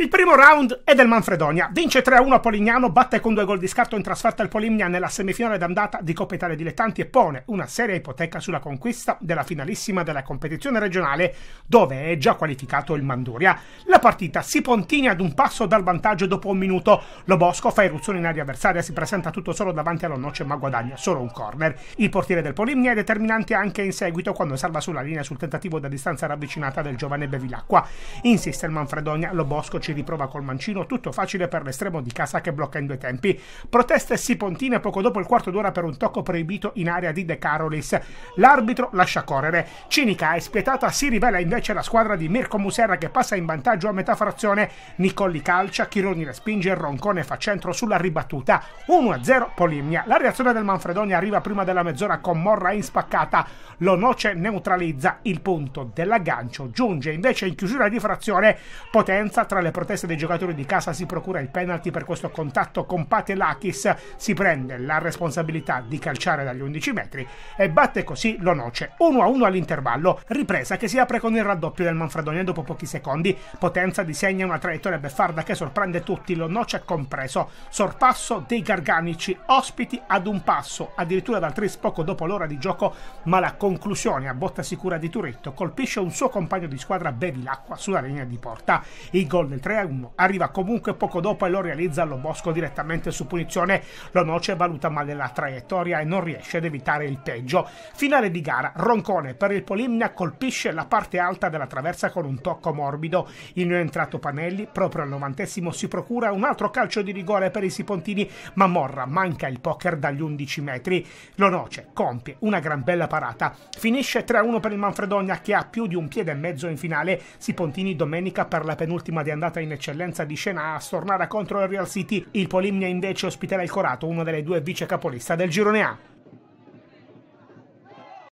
Il primo round è del Manfredonia. Vince 3-1 Polignano, batte con due gol di scarto in trasferta il Polimnia nella semifinale d'andata di Coppa Italia Dilettanti e pone una seria ipoteca sulla conquista della finalissima della competizione regionale, dove è già qualificato il Manduria. La partita si pontina ad un passo dal vantaggio dopo un minuto. Lo Bosco fa irruzione in aria avversaria, si presenta tutto solo davanti alla noce ma guadagna solo un corner. Il portiere del Polimnia è determinante anche in seguito quando salva sulla linea sul tentativo da distanza ravvicinata del giovane Bevilacqua. Insiste il Manfredonia, Lo Bosco ci riprova col mancino, tutto facile per l'estremo di Casa che blocca in due tempi. Proteste si Sipontine poco dopo il quarto d'ora per un tocco proibito in area di De Carolis. L'arbitro lascia correre. Cinica e spietata si rivela invece la squadra di Mirko Musera che passa in vantaggio a metà frazione. Nicolli calcia, Chironi respinge, Roncone fa centro sulla ribattuta. 1-0 Polimnia. La reazione del Manfredonia arriva prima della mezz'ora con Morra in spaccata. Lonoce neutralizza il punto dell'aggancio. Giunge invece in chiusura di frazione Potenza tra le protesta dei giocatori di casa si procura il penalty per questo contatto con Patelakis, si prende la responsabilità di calciare dagli 11 metri e batte così l'Onoce noce 1-1 all'intervallo, ripresa che si apre con il raddoppio del Manfredonia dopo pochi secondi, Potenza disegna una traiettoria beffarda che sorprende tutti, l'Onoce compreso, sorpasso dei Garganici, ospiti ad un passo, addirittura dal Tris poco dopo l'ora di gioco, ma la conclusione a botta sicura di Turetto colpisce un suo compagno di squadra Bevilacqua sulla linea di porta, i gol del 3-1. arriva comunque poco dopo e lo realizza Lo Bosco direttamente su punizione. Lo Noce valuta male la traiettoria e non riesce ad evitare il peggio. Finale di gara, Roncone per il Polimnia colpisce la parte alta della traversa con un tocco morbido. Il è entrato Panelli, proprio al novantesimo si procura un altro calcio di rigore per i Sipontini, ma Morra manca il poker dagli 11 metri. Lo Noce compie una gran bella parata. Finisce 3-1 per il Manfredonia che ha più di un piede e mezzo in finale. Sipontini domenica per la penultima di andata classificata in eccellenza di scena a stornare contro il Real City, il Polimnia invece ospiterà il Corato, una delle due vice capolista del girone A.